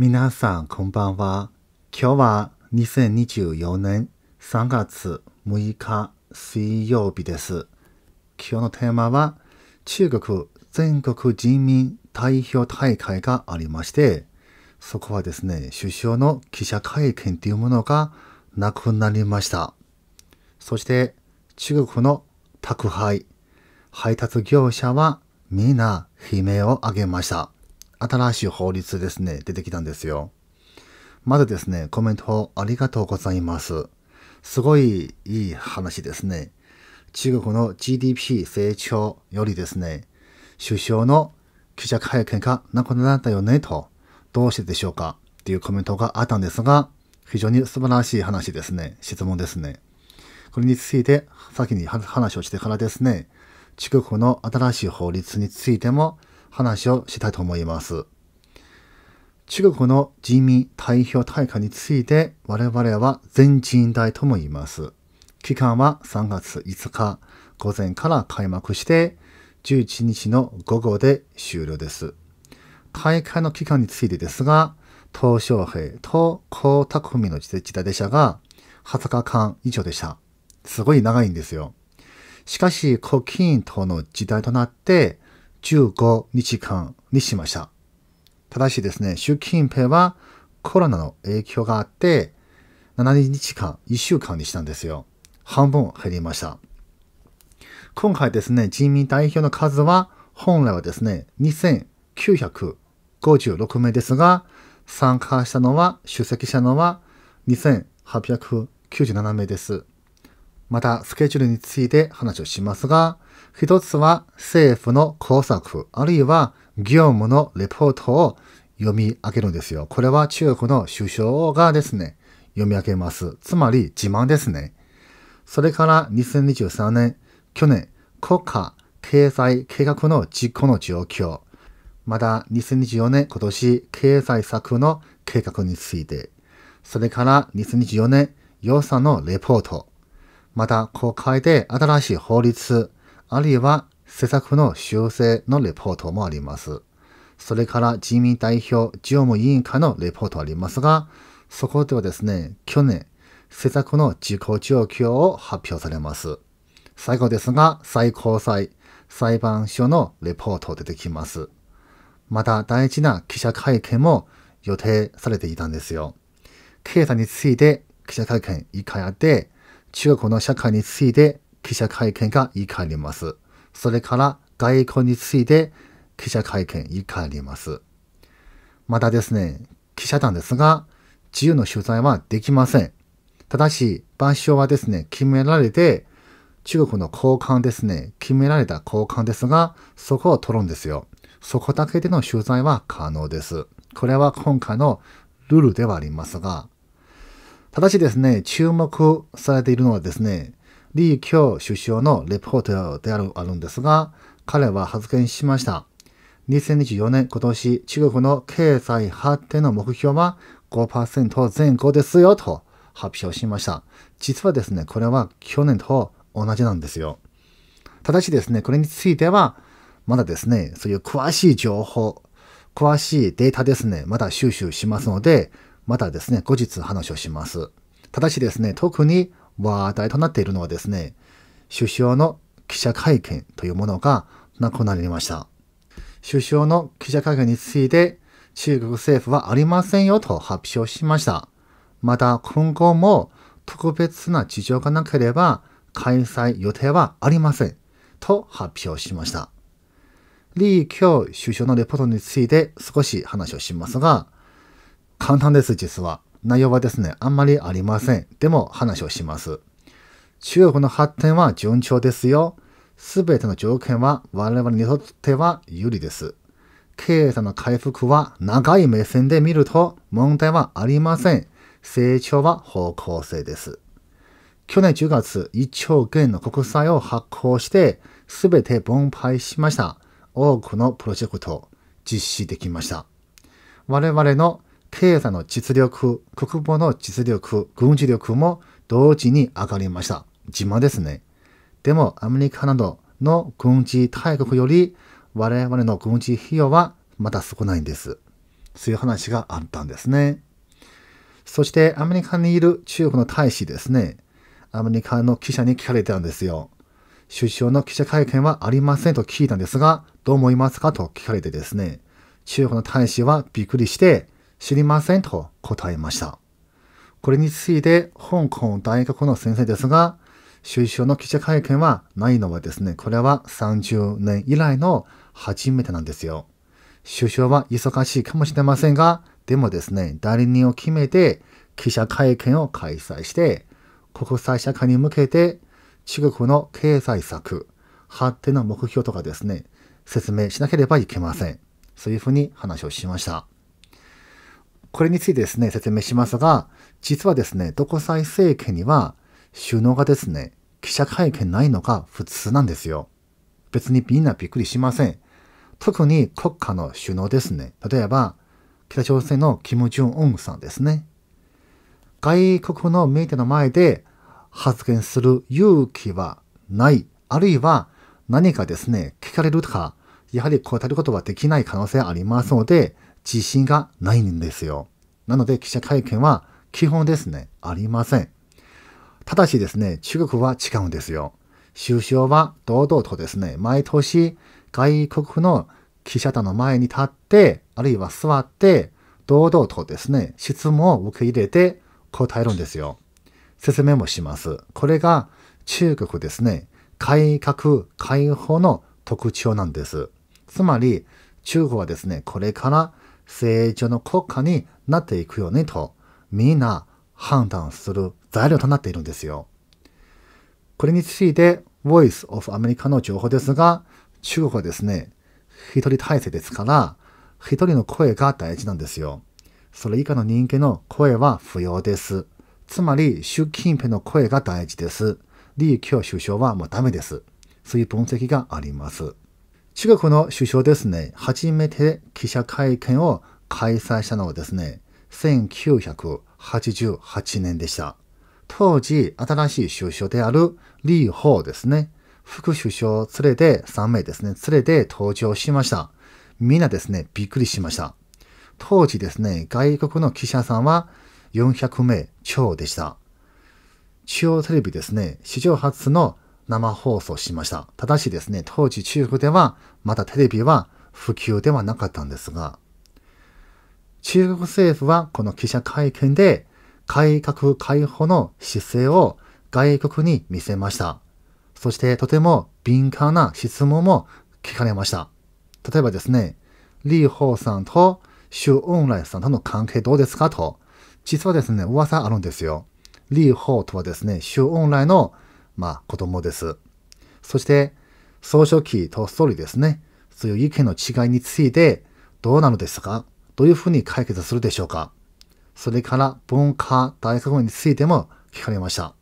皆さんこんばんは。今日は2024年3月6日水曜日です。今日のテーマは中国全国人民代表大会がありまして、そこはですね、首相の記者会見というものがなくなりました。そして中国の宅配、配達業者は皆悲鳴を上げました。新しい法律ですね、出てきたんですよ。まずですね、コメントありがとうございます。すごいいい話ですね。中国の GDP 成長よりですね、首相の記者会見がなくなったよねと、どうしてでしょうかっていうコメントがあったんですが、非常に素晴らしい話ですね。質問ですね。これについて、先に話をしてからですね、中国の新しい法律についても話をしたいと思います。中国の人民代表大会について我々は全人代とも言います。期間は3月5日午前から開幕して11日の午後で終了です。大会の期間についてですが、鄧小平と江沢民の時代でしたが、20日間以上でした。すごい長いんですよ。しかし、胡錦涛の時代となって、15日間にしました。ただしですね、習近平はコロナの影響があって、7日間、1週間にしたんですよ。半分減りました。今回ですね、人民代表の数は、本来はですね、2956名ですが、参加したのは、出席したのは2897名です。また、スケジュールについて話をしますが、一つは政府の工作、あるいは業務のレポートを読み上げるんですよ。これは中国の首相がですね、読み上げます。つまり自慢ですね。それから2023年、去年、国家経済計画の実行の状況、また2024年今年経済策の計画について、それから2024年予算のレポート、また国会で新しい法律、あるいは施策の修正のレポートもあります。それから自民代表常務委員会のレポートありますが、そこではですね、去年、施策の事故状況を発表されます。最後ですが、最高裁、裁判所のレポート出てきます。また大事な記者会見も予定されていたんですよ。経済について記者会見1回あって、中国の社会について記者会見が行かれます。それから外交について記者会見行かれます。またですね、記者団ですが、自由の取材はできません。ただし、場所はですね、決められて、中国の交換ですね、決められた交換ですが、そこを取るんですよ。そこだけでの取材は可能です。これは今回のルールではありますが、ただしですね、注目されているのはですね、李強首相のレポートであるあるんですが、彼は発言しました。2024年今年中国の経済発展の目標は5%前後ですよと発表しました。実はですね、これは去年と同じなんですよ。ただしですね、これについては、まだですね、そういう詳しい情報、詳しいデータですね、まだ収集しますので、またですね、後日話をします。ただしですね、特に話題となっているのはですね、首相の記者会見というものがなくなりました。首相の記者会見について中国政府はありませんよと発表しました。また今後も特別な事情がなければ開催予定はありませんと発表しました。李強首相のレポートについて少し話をしますが、簡単です実は。内容はですね、あんまりありません。でも話をします。中国の発展は順調ですよ。すべての条件は我々にとっては有利です。経済の回復は長い目線で見ると問題はありません。成長は方向性です。去年10月、1兆元の国債を発行して、すべて分配しました。多くのプロジェクト、実施できました。我々の経済の実力、国防の実力、軍事力も同時に上がりました。自慢ですね。でも、アメリカなどの軍事大国より、我々の軍事費用はまだ少ないんです。そういう話があったんですね。そして、アメリカにいる中国の大使ですね。アメリカの記者に聞かれたんですよ。首相の記者会見はありませんと聞いたんですが、どう思いますかと聞かれてですね。中国の大使はびっくりして、知りませんと答えました。これについて、香港大学の先生ですが、首相の記者会見はないのはですね、これは30年以来の初めてなんですよ。首相は忙しいかもしれませんが、でもですね、代理人を決めて記者会見を開催して、国際社会に向けて中国の経済策、発展の目標とかですね、説明しなければいけません。そういうふうに話をしました。これについてですね、説明しますが、実はですね、独裁政権には首脳がですね、記者会見ないのが普通なんですよ。別にみんなびっくりしません。特に国家の首脳ですね。例えば、北朝鮮のキム・ジュン・オンさんですね。外国のメディアの前で発言する勇気はない。あるいは何かですね、聞かれるとか、やはり答えることはできない可能性ありますので、自信がないんですよ。なので記者会見は基本ですね、ありません。ただしですね、中国は違うんですよ。首相は堂々とですね、毎年外国の記者団の前に立って、あるいは座って、堂々とですね、質問を受け入れて答えるんですよ。説明もします。これが中国ですね、改革開放の特徴なんです。つまり、中国はですね、これから成長の国家になっていくよねと、みんな判断する材料となっているんですよ。これについて、Voice of America の情報ですが、中国はですね、一人体制ですから、一人の声が大事なんですよ。それ以下の人間の声は不要です。つまり、習近平の声が大事です。李強首相はもうダメです。そういう分析があります。中国の首相ですね、初めて記者会見を開催したのはですね、1988年でした。当時、新しい首相である李鵬ですね、副首相を連れて3名ですね、連れて登場しました。みんなですね、びっくりしました。当時ですね、外国の記者さんは400名超でした。中央テレビですね、史上初の生放送しました。ただしですね、当時中国ではまだテレビは普及ではなかったんですが、中国政府はこの記者会見で改革開放の姿勢を外国に見せました。そしてとても敏感な質問も聞かれました。例えばですね、李鵬さんと周恩来さんとの関係どうですかと、実はですね、噂あるんですよ。李鵬とはですね、周恩来のまあ、子供です。そして、総書記と総理ですね。そういう意見の違いについて、どうなのですかどういうふうに解決するでしょうかそれから文化大学についても聞かれました。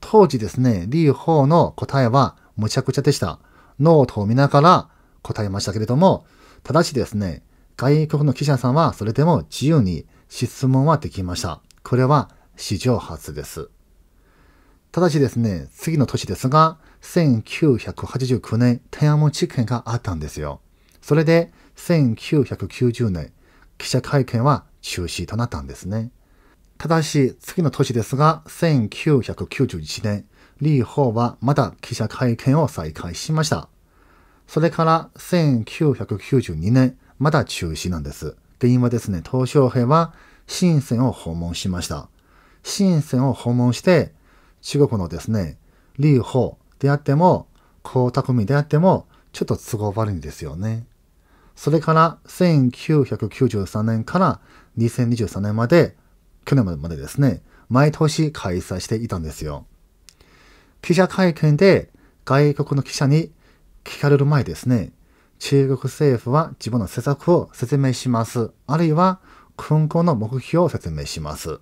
当時ですね、劉邦の答えはむちゃくちゃでした。ノートを見ながら答えましたけれども、ただしですね、外国の記者さんはそれでも自由に質問はできました。これは史上初です。ただしですね、次の年ですが、1989年、天安門事件があったんですよ。それで、1990年、記者会見は中止となったんですね。ただし、次の年ですが、1991年、李鵬はまた記者会見を再開しました。それから、1992年、まだ中止なんです。因今ですね、東小平は深セを訪問しました。深セを訪問して、中国のですね、劉邦であっても、江沢民であっても、ちょっと都合悪いんですよね。それから、1993年から2023年まで、去年までですね、毎年開催していたんですよ。記者会見で外国の記者に聞かれる前ですね、中国政府は自分の施策を説明します。あるいは、空港の目標を説明します。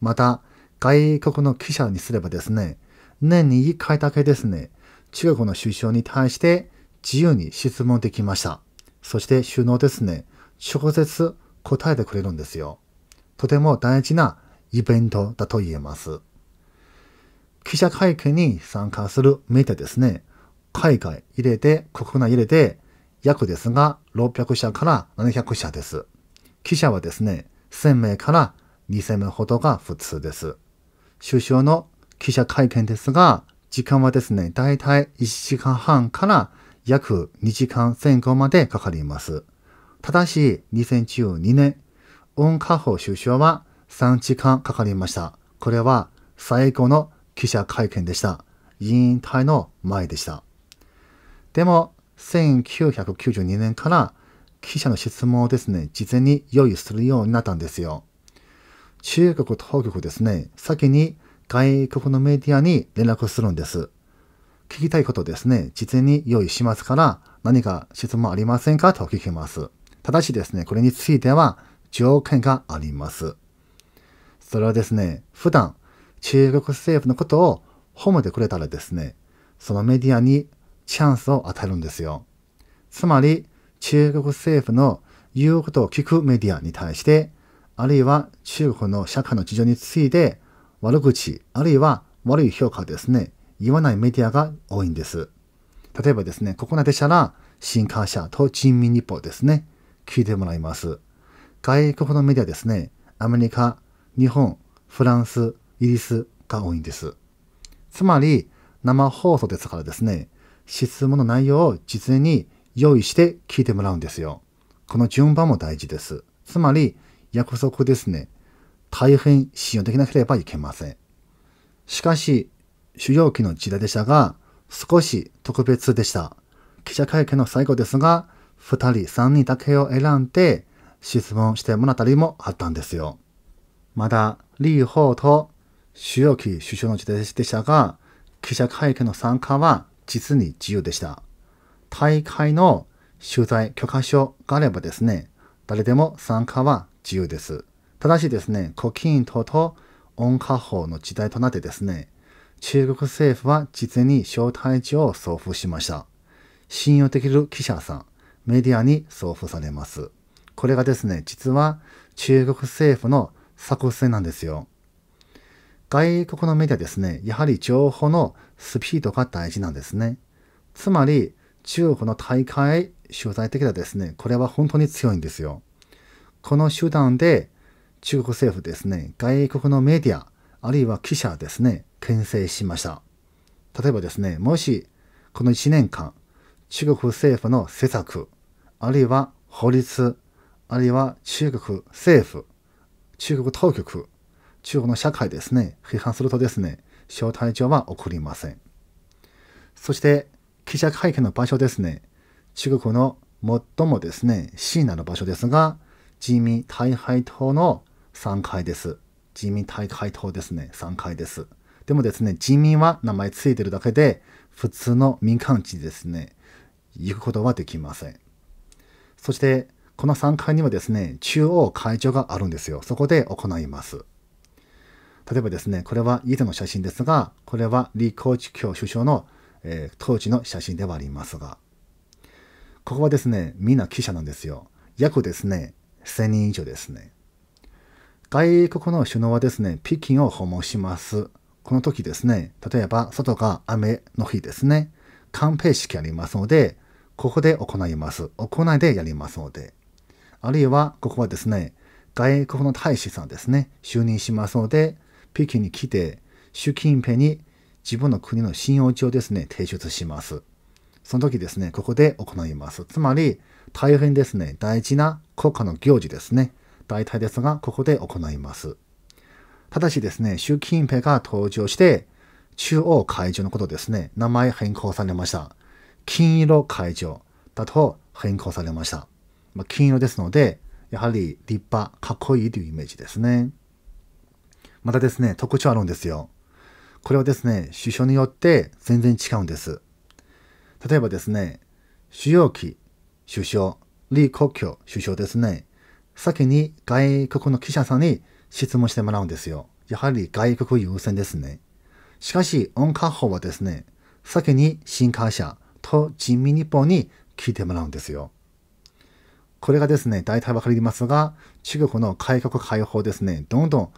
また、外国の記者にすればですね、年に1回だけですね、中国の首相に対して自由に質問できました。そして首脳ですね、直接答えてくれるんですよ。とても大事なイベントだと言えます。記者会見に参加するメディアですね、海外入れて、国内入れて、約ですが600社から700社です。記者はですね、1000名から2000名ほどが普通です。首相の記者会見ですが、時間はですね、だいたい1時間半から約2時間前後までかかります。ただし、2012年、オン・カホ首相は3時間かかりました。これは最後の記者会見でした。委員会の前でした。でも、1992年から記者の質問をですね、事前に用意するようになったんですよ。中国当局ですね、先に外国のメディアに連絡するんです。聞きたいことですね、事前に用意しますから、何か質問ありませんかと聞きます。ただしですね、これについては条件があります。それはですね、普段、中国政府のことを褒めてくれたらですね、そのメディアにチャンスを与えるんですよ。つまり、中国政府の言うことを聞くメディアに対して、あるいは中国の社会の事情について悪口、あるいは悪い評価をですね、言わないメディアが多いんです。例えばですね、ここまでしたら、新華社と人民日報ですね、聞いてもらいます。外国のメディアですね、アメリカ、日本、フランス、イギリスが多いんです。つまり、生放送ですからですね、質問の内容を事前に用意して聞いてもらうんですよ。この順番も大事です。つまり、約束ですね、大変信用できなければいけません。しかし、主要期の時代でしたが、少し特別でした。記者会見の最後ですが、2人3人だけを選んで質問してもらったりもあったんですよ。まだ、立ーと主要期首相の時代でしたが、記者会見の参加は実に自由でした。大会の取材許可証があればですね、誰でも参加は自由です。ただしですね、胡錦涛と温家宝の時代となってですね、中国政府は事前に招待状を送付しました。信用できる記者さん、メディアに送付されます。これがですね、実は中国政府の作戦なんですよ。外国のメディアですね、やはり情報のスピードが大事なんですね。つまり、中国の大会取材的なですね、これは本当に強いんですよ。この手段で中国政府ですね、外国のメディア、あるいは記者ですね、牽制しました。例えばですね、もしこの1年間、中国政府の施策、あるいは法律、あるいは中国政府、中国当局、中国の社会ですね、批判するとですね、招待状は送りません。そして、記者会見の場所ですね、中国の最もですね、深夜の場所ですが、自民大敗党の3回です。自民大会党ですね。3回です。でもですね、自民は名前ついてるだけで、普通の民間地ですね、行くことはできません。そして、この3階にはですね、中央会場があるんですよ。そこで行います。例えばですね、これは以前の写真ですが、これは李光地教首相の、えー、当時の写真ではありますが、ここはですね、みんな記者なんですよ。約ですね、1000人以上ですね。外国の首脳はですね、北京を訪問します。この時ですね、例えば外が雨の日ですね、寒平式ありますので、ここで行います。行いでやりますので。あるいは、ここはですね、外国の大使さんですね、就任しますので、北京に来て、習近平に自分の国の信用値をですね、提出します。その時ですね、ここで行います。つまり、大変ですね。大事な国家の行事ですね。大体ですが、ここで行います。ただしですね、習近平が登場して、中央会場のことですね、名前変更されました。金色会場だと変更されました。まあ、金色ですので、やはり立派、かっこいいというイメージですね。またですね、特徴あるんですよ。これはですね、首相によって全然違うんです。例えばですね、主要機、首相、李克強首相ですね。先に外国の記者さんに質問してもらうんですよ。やはり外国優先ですね。しかし、温家宝はですね、先に新華社と人民日報に聞いてもらうんですよ。これがですね、大体わかりますが、中国の改革開放ですね、どんどん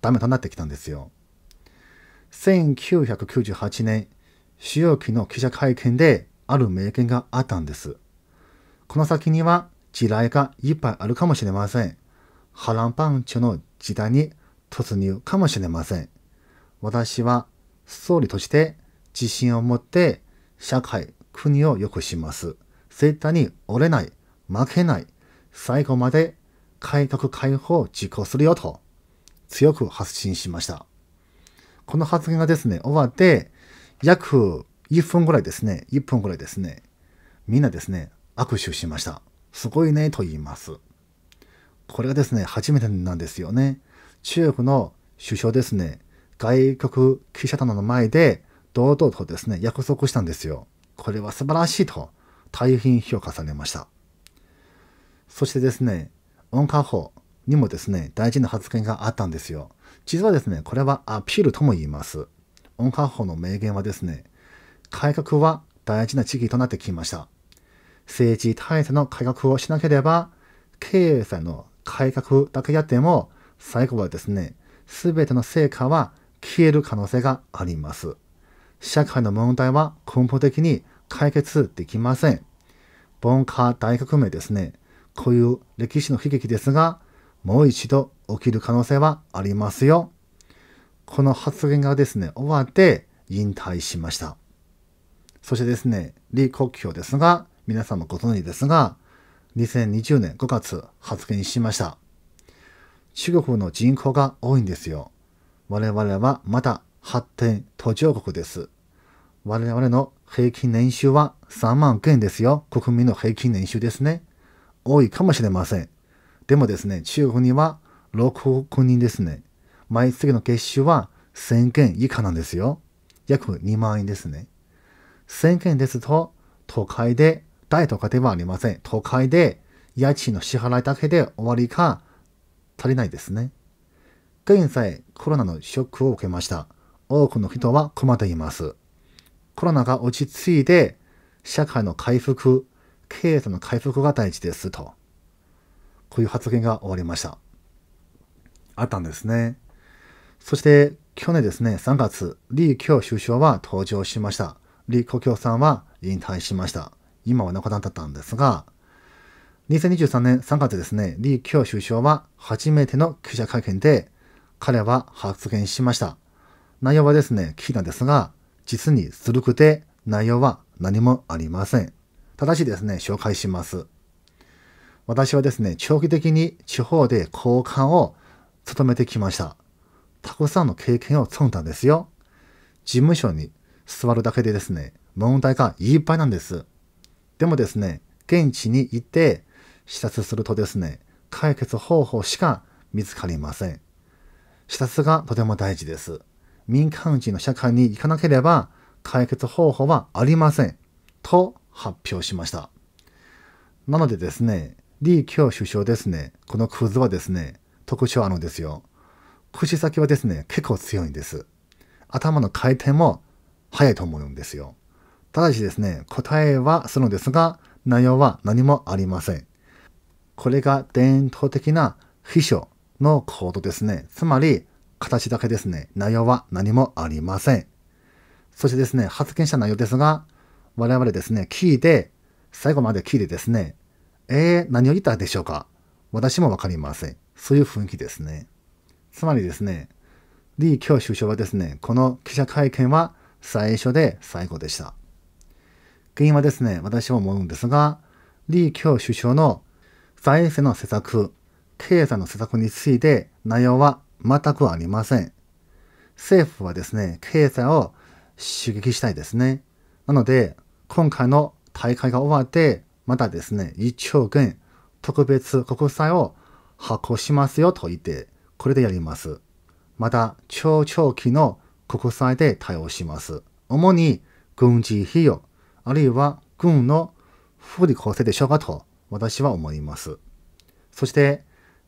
ダメとなってきたんですよ。1998年、主要期の記者会見である名言があったんです。この先には地雷がいっぱいあるかもしれません。波乱万丈の時代に突入かもしれません。私は総理として自信を持って社会、国を良くします。絶対に折れない、負けない、最後まで改革開放を実行するよと強く発信しました。この発言がですね、終わって約1分ぐらいですね、1分ぐらいですね、みんなですね、握手しました。すごいねと言います。これがですね、初めてなんですよね。中国の首相ですね、外国記者団の前で堂々とですね、約束したんですよ。これは素晴らしいと大変評価されました。そしてですね、温家宝にもですね、大事な発言があったんですよ。実はですね、これはアピールとも言います。温家宝の名言はですね、改革は大事な時期となってきました。政治体制の改革をしなければ、経済の改革だけやっても、最後はですね、すべての成果は消える可能性があります。社会の問題は根本的に解決できません。文化大革命ですね。こういう歴史の悲劇ですが、もう一度起きる可能性はありますよ。この発言がですね、終わって引退しました。そしてですね、李克強ですが、皆様ご存知ですが、2020年5月発言しました。中国の人口が多いんですよ。我々はまだ発展途上国です。我々の平均年収は3万件ですよ。国民の平均年収ですね。多いかもしれません。でもですね、中国には6億人ですね。毎月の月収は1000件以下なんですよ。約2万円ですね。1000件ですと、都会で代とかではありません。都会で家賃の支払いだけで終わりか足りないですね。現在、コロナのショックを受けました。多くの人は困っています。コロナが落ち着いて、社会の回復、経済の回復が大事ですと。こういう発言が終わりました。あったんですね。そして、去年ですね、3月、李強首相は登場しました。李克強さんは引退しました。今は亡くなったんですが、2023年3月ですね、李強首相は初めての記者会見で、彼は発言しました。内容はですね、聞いたんですが、実にずるくて内容は何もありません。ただしですね、紹介します。私はですね、長期的に地方で交換を務めてきました。たくさんの経験を積んだんですよ。事務所に座るだけでですね、問題がいっぱいなんです。でもですね、現地に行って視察するとですね、解決方法しか見つかりません。視察がとても大事です。民間人の社会に行かなければ解決方法はありません。と発表しました。なのでですね、李強首相ですね、このクズはですね、特徴あるんですよ。口先はですね、結構強いんです。頭の回転も速いと思うんですよ。ただしですね、答えはするのですが、内容は何もありません。これが伝統的な秘書のコードですね。つまり、形だけですね。内容は何もありません。そしてですね、発言した内容ですが、我々ですね、聞いて、最後まで聞いてですね、えー、何を言ったでしょうか私もわかりません。そういう雰囲気ですね。つまりですね、李強首相はですね、この記者会見は最初で最後でした。原因はですね、私は思うんですが、李強首相の財政の施策、経済の施策について内容は全くありません。政府はですね、経済を刺激したいですね。なので、今回の大会が終わって、またですね、1兆元特別国債を発行しますよと言って、これでやります。また、超長期の国債で対応します。主に軍事費用、あるいは軍の不利構成でしょうかと私は思います。そして、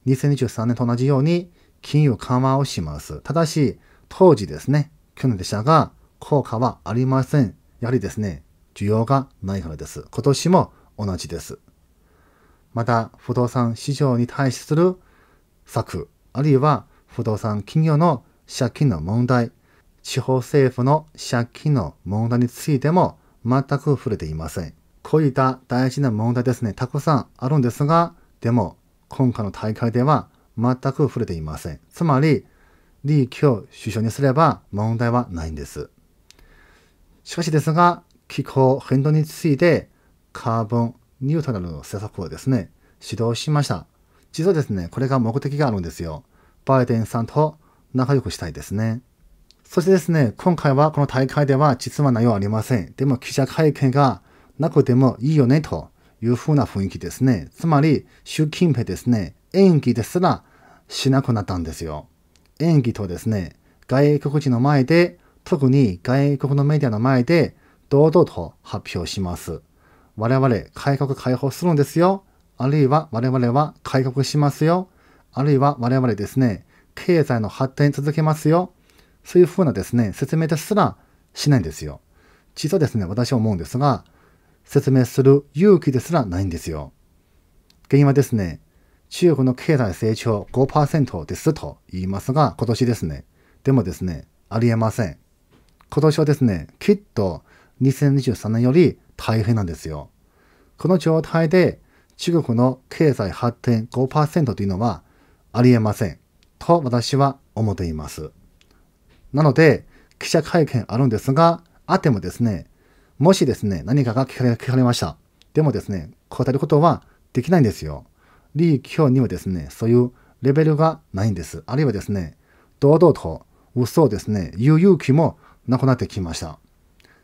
2023年と同じように金融緩和をします。ただし、当時ですね、去年でしたが、効果はありません。やはりですね、需要がないからです。今年も同じです。また、不動産市場に対する策、あるいは不動産企業の借金の問題、地方政府の借金の問題についても全く触れていません。こういった大事な問題ですね、たくさんあるんですが、でも、今回の大会では全く触れていません。つまり、李強首相にすれば問題はないんです。しかしですが、気候変動について、カーボンニュートラルの政策をですね、指導しました。実はですね、これが目的があるんですよ。バイデンさんと仲良くしたいですね。そしてですね、今回はこの大会では実は内容ありません。でも記者会見がなくてもいいよねというふうな雰囲気ですね。つまり、習近平ですね、演技ですらしなくなったんですよ。演技とですね、外国人の前で、特に外国のメディアの前で、堂々と発表します。我々、改革開放するんですよ。あるいは我々は改革しますよ。あるいは我々ですね、経済の発展続けますよ。そういうふうなですね、説明ですらしないんですよ。実はですね、私は思うんですが、説明する勇気ですらないんですよ。原因はですね、中国の経済成長5%ですと言いますが、今年ですね。でもですね、ありえません。今年はですね、きっと2023年より大変なんですよ。この状態で中国の経済発展5%というのはありえません。と私は思っています。なので、記者会見あるんですが、あってもですね、もしですね、何かが聞かれ聞かれました。でもですね、答えることはできないんですよ。李強にはですね、そういうレベルがないんです。あるいはですね、堂々と嘘をですね、言う勇気もなくなってきました。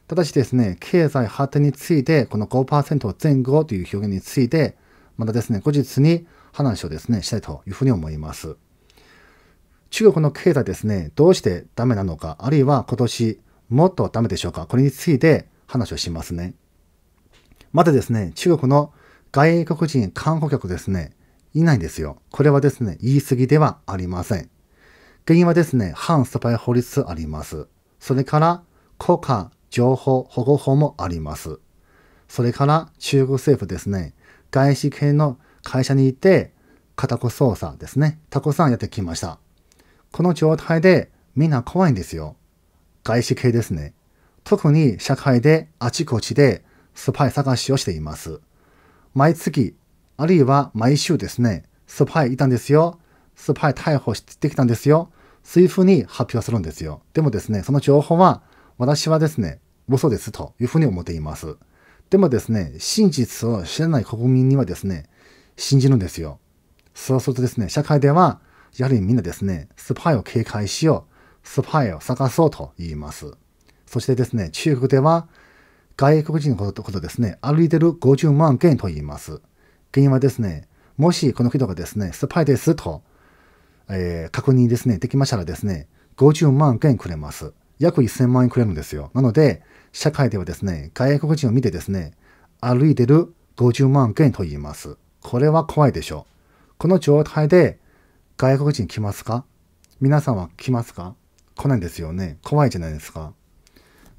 ただしですね、経済発展について、この5%前後という表現について、またですね、後日に話をですね、したいというふうに思います。中国の経済ですね、どうしてダメなのか、あるいは今年もっとダメでしょうか、これについて話をしますね。まずですね、中国の外国人観光客ですね、いないんですよ。これはですね、言い過ぎではありません。原因はですね、反スパイ法律あります。それから、国家情報保護法もあります。それから、中国政府ですね、外資系の会社にいて、家宅捜査ですね、たくさんやってきました。この状態でみんな怖いんですよ。外資系ですね。特に社会であちこちでスパイ探しをしています。毎月、あるいは毎週ですね、スパイいたんですよ。スパイ逮捕してきたんですよ。そういうふうに発表するんですよ。でもですね、その情報は私はですね、嘘ですというふうに思っています。でもですね、真実を知らない国民にはですね、信じるんですよ。そうするとですね、社会ではやはりみんなですね、スパイを警戒しよう、スパイを探そうと言います。そしてですね、中国では外国人のことですね、歩いてる50万件と言います。原因はですね、もしこの人がですね、スパイですと、えー、確認ですね、できましたらですね、50万件くれます。約1000万円くれるんですよ。なので、社会ではですね、外国人を見てですね、歩いてる50万件と言います。これは怖いでしょう。この状態で外国人来ますか皆さんは来ますか来ないんですよね。怖いじゃないですか。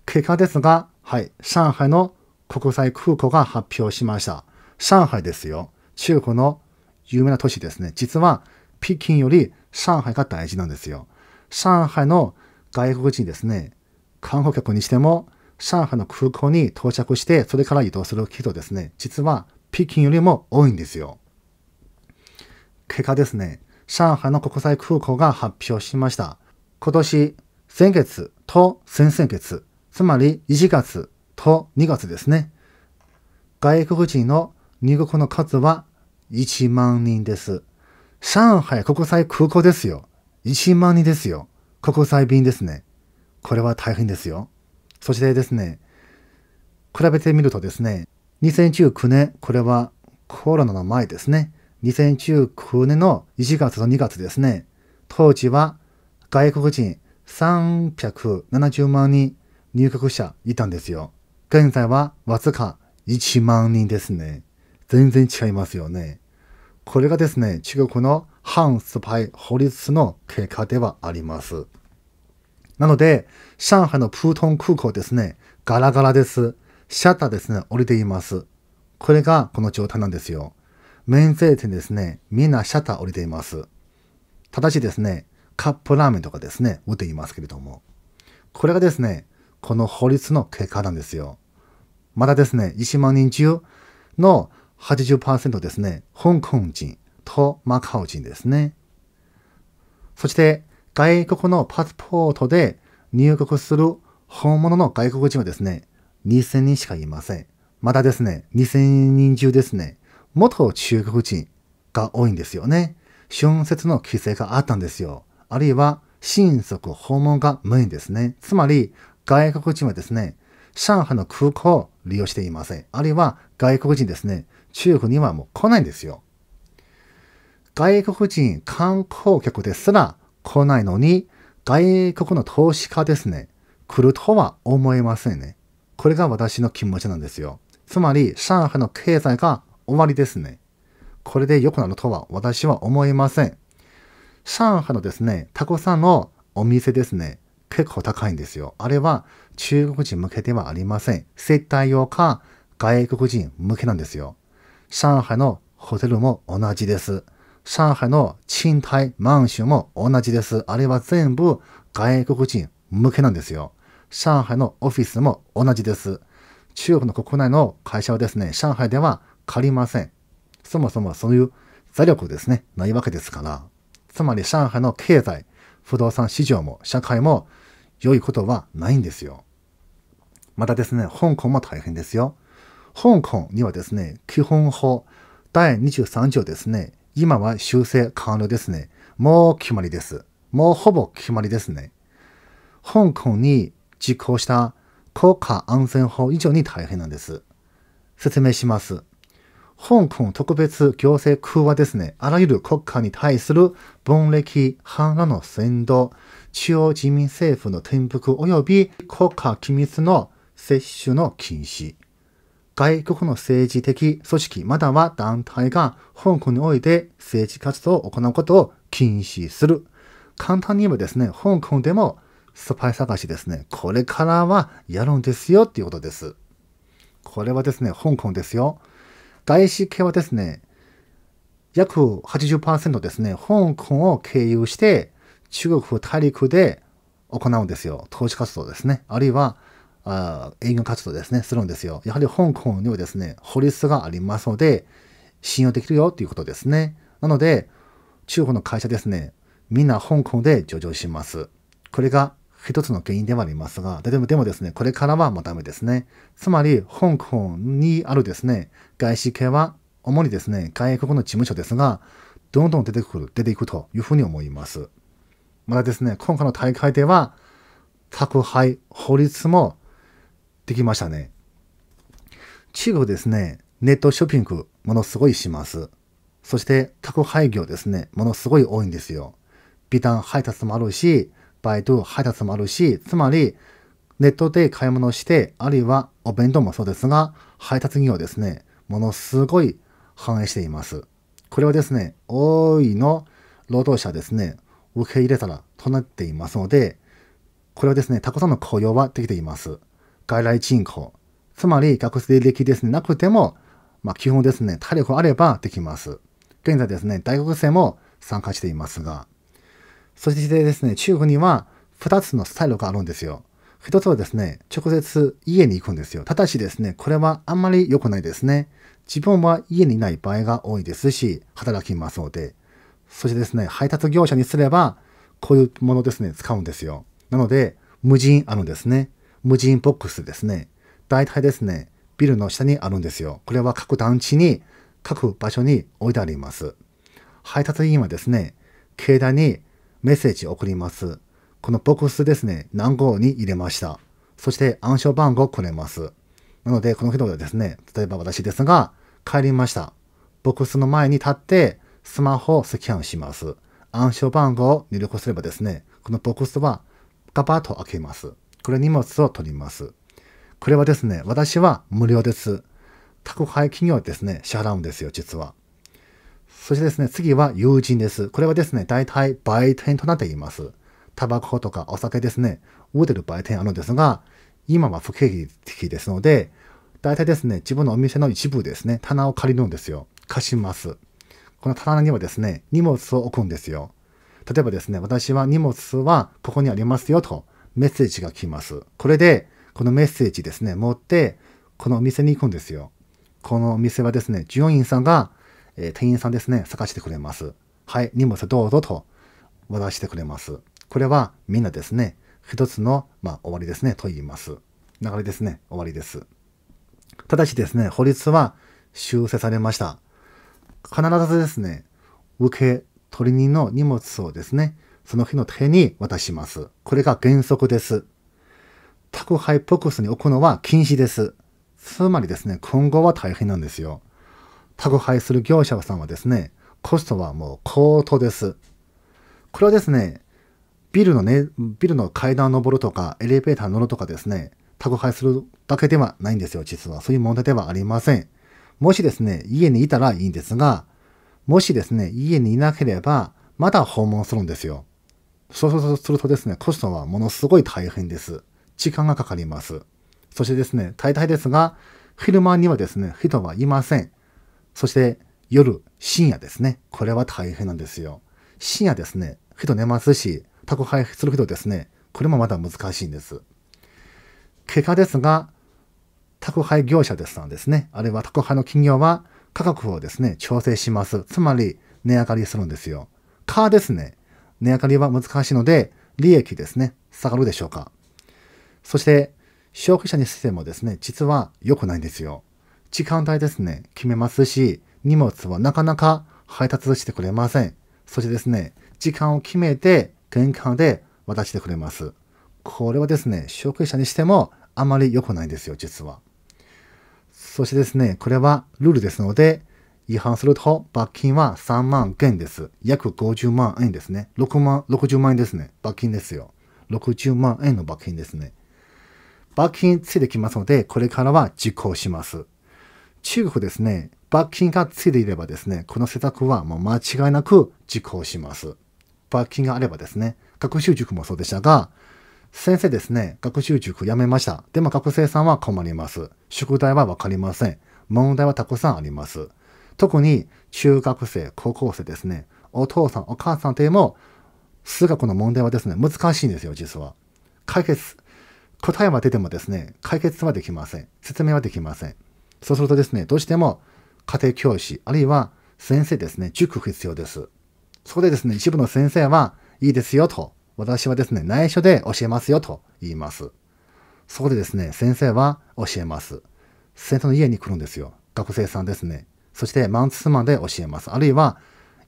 結果ですが、はい、上海の国際空港が発表しました。上海ですよ。中国の有名な都市ですね。実は、北京より上海が大事なんですよ。上海の外国人ですね、観光客にしても、上海の空港に到着して、それから移動する人ですね、実は北京よりも多いんですよ。結果ですね、上海の国際空港が発表しました。今年、先月と先々月、つまり1月と2月ですね。外国人の入国の数は1万人です。上海国際空港ですよ。1万人ですよ。国際便ですね。これは大変ですよ。そしてですね、比べてみるとですね、2019年、これはコロナの前ですね。2019年の1月と2月ですね、当時は外国人370万人入国者いたんですよ。現在はわずか1万人ですね。全然違いますよね。これがですね、中国の反スパイ法律の結果ではあります。なので、上海のプートン空港ですね、ガラガラです。シャッターですね、降りています。これがこの状態なんですよ。免税店ですね、みんなシャッター降りています。ただしですね、カップラーメンとかですね、売っていますけれども。これがですね、この法律の結果なんですよ。まだですね、1万人中の80%ですね、香港人とマカオ人ですね。そして、外国のパスポートで入国する本物の外国人はですね、2000人しかいません。まだですね、2000人中ですね、元中国人が多いんですよね。春節の規制があったんですよ。あるいは親族訪問が無理ですね。つまり外国人はですね、上海の空港を利用していません。あるいは外国人ですね、中国にはもう来ないんですよ。外国人観光客ですら来ないのに、外国の投資家ですね、来るとは思えませんね。これが私の気持ちなんですよ。つまり、上海の経済が終わりですね。これで良くなるとは私は思いません。上海のですね、タコさんのお店ですね、結構高いんですよ。あれは中国人向けではありません。接待用か外国人向けなんですよ。上海のホテルも同じです。上海の賃貸マンションも同じです。あれは全部外国人向けなんですよ。上海のオフィスも同じです。中国の国内の会社はですね、上海では借りません。そもそもそういう財力ですね、ないわけですから。つまり上海の経済、不動産市場も社会も良いことはないんですよ。またですね、香港も大変ですよ。香港にはですね、基本法第23条ですね、今は修正完了ですね。もう決まりです。もうほぼ決まりですね。香港に実行した国家安全法以上に大変なんです。説明します。香港特別行政区はですね、あらゆる国家に対する分裂、反乱の扇動、中央人民政府の転覆及び国家機密の摂取の禁止。外国の政治的組織または団体が香港において政治活動を行うことを禁止する。簡単に言えばですね、香港でもスパイ探しですね、これからはやるんですよっていうことです。これはですね、香港ですよ。外資系はですね、約80%ですね、香港を経由して中国大陸で行うんですよ。投資活動ですね。あるいは、あ営業活動ですね、するんですよ。やはり香港にはですね、法律がありますので、信用できるよということですね。なので、中国の会社ですね、みんな香港で上場します。これが一つの原因ではありますが、でもでもですね、これからはもうダメですね。つまり、香港にあるですね、外資系は、主にですね、外国の事務所ですが、どんどん出てくる、出ていくというふうに思います。またですね、今回の大会では、宅配法律もできましたね。中国ですね、ネットショッピング、ものすごいします。そして、宅配業ですね、ものすごい多いんですよ。美談配達もあるし、バイト、配達もあるし、つまり、ネットで買い物して、あるいはお弁当もそうですが、配達業ですね、ものすごい反映しています。これはですね、多いの労働者ですね、受け入れたらとなっていますので、これはですね、たくさんの雇用はできています。外来人口。つまり、学生歴ですね、なくても、まあ、基本ですね、体力あればできます。現在ですね、大学生も参加していますが、そしてですね、中国には2つのスタイルがあるんですよ。1つはですね、直接家に行くんですよ。ただしですね、これはあんまり良くないですね。自分は家にいない場合が多いですし、働きますので。そしてですね、配達業者にすれば、こういうものですね、使うんですよ。なので、無人あるんですね。無人ボックスですね。大体ですね、ビルの下にあるんですよ。これは各団地に、各場所に置いてあります。配達員はですね、携帯にメッセージを送ります。このボックスですね、何号に入れました。そして暗証番号をくれます。なので、この人がですね、例えば私ですが、帰りました。ボックスの前に立って、スマホをスキャンします。暗証番号を入力すればですね、このボックスはガバッと開けます。これ荷物を取ります。これはですね、私は無料です。宅配企業ですね、支払うんですよ、実は。そしてですね、次は友人です。これはですね、大体売店となっています。タバコとかお酒ですね、売ってる売店あるんですが、今は不景気ですので、大体ですね、自分のお店の一部ですね、棚を借りるんですよ。貸します。この棚にはですね、荷物を置くんですよ。例えばですね、私は荷物はここにありますよとメッセージが来ます。これで、このメッセージですね、持って、このお店に行くんですよ。このお店はですね、従業員さんがえー、店員さんですね、探してくれます。はい、荷物どうぞと渡してくれます。これはみんなですね、一つの、まあ、終わりですね、と言います。流れですね、終わりです。ただしですね、法律は修正されました。必ずですね、受け取り人の荷物をですね、その日の手に渡します。これが原則です。宅配ボックスに置くのは禁止です。つまりですね、今後は大変なんですよ。宅配する業者さんはですね、コストはもう高騰です。これはですね、ビルのね、ビルの階段を登るとか、エレベーター乗るとかですね、宅配するだけではないんですよ、実は。そういう問題ではありません。もしですね、家にいたらいいんですが、もしですね、家にいなければ、まだ訪問するんですよ。そうするとですね、コストはものすごい大変です。時間がかかります。そしてですね、大体ですが、昼間にはですね、人はいません。そして夜、深夜ですね。これは大変なんですよ。深夜ですね、人寝ますし、宅配する人ですね、これもまだ難しいんです。結果ですが、宅配業者ですんですね、あるいは宅配の企業は価格をですね、調整します。つまり、値上がりするんですよ。かですね、値上がりは難しいので、利益ですね、下がるでしょうか。そして、消費者にしてもですね、実は良くないんですよ。時間帯ですね、決めますし、荷物はなかなか配達してくれません。そしてですね、時間を決めて玄関で渡してくれます。これはですね、職員者にしてもあまり良くないんですよ、実は。そしてですね、これはルールですので、違反すると罰金は3万元です。約50万円ですね。6万、60万円ですね。罰金ですよ。60万円の罰金ですね。罰金ついてきますので、これからは実行します。中国ですね、罰金がついていればですね、この施策はもう間違いなく実行します。罰金があればですね、学習塾もそうでしたが、先生ですね、学習塾辞めました。でも学生さんは困ります。宿題はわかりません。問題はたくさんあります。特に中学生、高校生ですね、お父さん、お母さんでも、数学の問題はですね、難しいんですよ、実は。解決、答えは出てもですね、解決はできません。説明はできません。そうするとですね、どうしても家庭教師、あるいは先生ですね、塾が必要です。そこでですね、一部の先生はいいですよと、私はですね、内緒で教えますよと言います。そこでですね、先生は教えます。先生の家に来るんですよ。学生さんですね。そしてマンツーマンで教えます。あるいは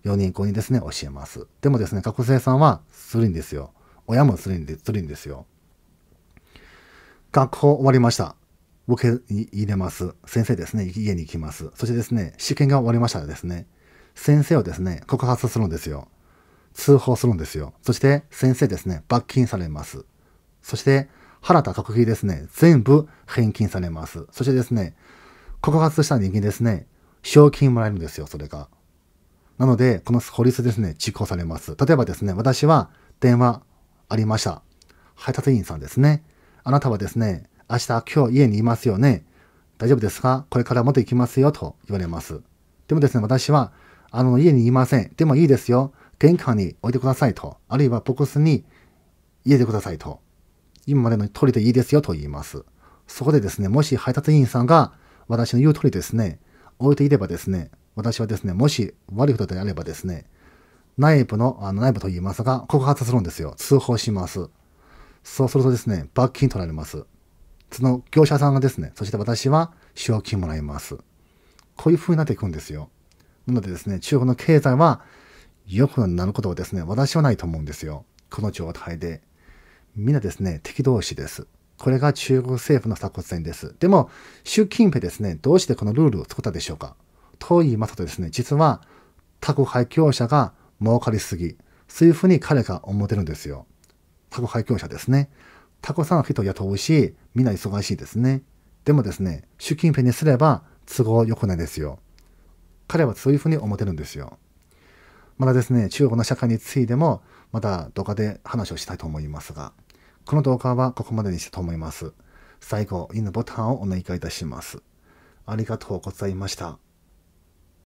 4人5人ですね、教えます。でもですね、学生さんはするんですよ。親もするんでずるいんですよ。学校終わりました。僕に入れます。先生ですね、家に行きます。そしてですね、試験が終わりましたらですね、先生をですね、告発するんですよ。通報するんですよ。そして先生ですね、罰金されます。そして原田学費ですね、全部返金されます。そしてですね、告発した人間ですね、賞金もらえるんですよ、それが。なので、この法律ですね、実行されます。例えばですね、私は電話ありました。配達員さんですね。あなたはですね、明日、今日家にいますよね。大丈夫ですかこれからもっと行きますよと言われます。でもですね、私は、あの、家にいません。でもいいですよ。玄関に置いてくださいと。あるいはボックスに入れてくださいと。今までの通りでいいですよと言います。そこでですね、もし配達員さんが私の言う通りですね、置いていればですね、私はですね、もし悪いことであればですね、内部の、あの内部と言いますが、告発するんですよ。通報します。そうするとですね、罰金取られます。その業者さんがですね、そして私は使用金もらいます。こういう風になっていくんですよ。なのでですね、中国の経済は良くなることはですね、私はないと思うんですよ。この状態で。みんなですね、敵同士です。これが中国政府の鎖骨戦です。でも、習近平ですね、どうしてこのルールを作ったでしょうかと言いますとですね、実は宅配業者が儲かりすぎ。そういうふうに彼が思ってるんですよ。宅配業者ですね。たくさんは人を雇うし、みんな忙しいですね。でもですね、習近平にすれば都合良くないですよ。彼はそういうふうに思ってるんですよ。まだですね、中国の社会についても、また動画で話をしたいと思いますが、この動画はここまでにしたと思います。最後、いいねボタンをお願いいたします。ありがとうございました。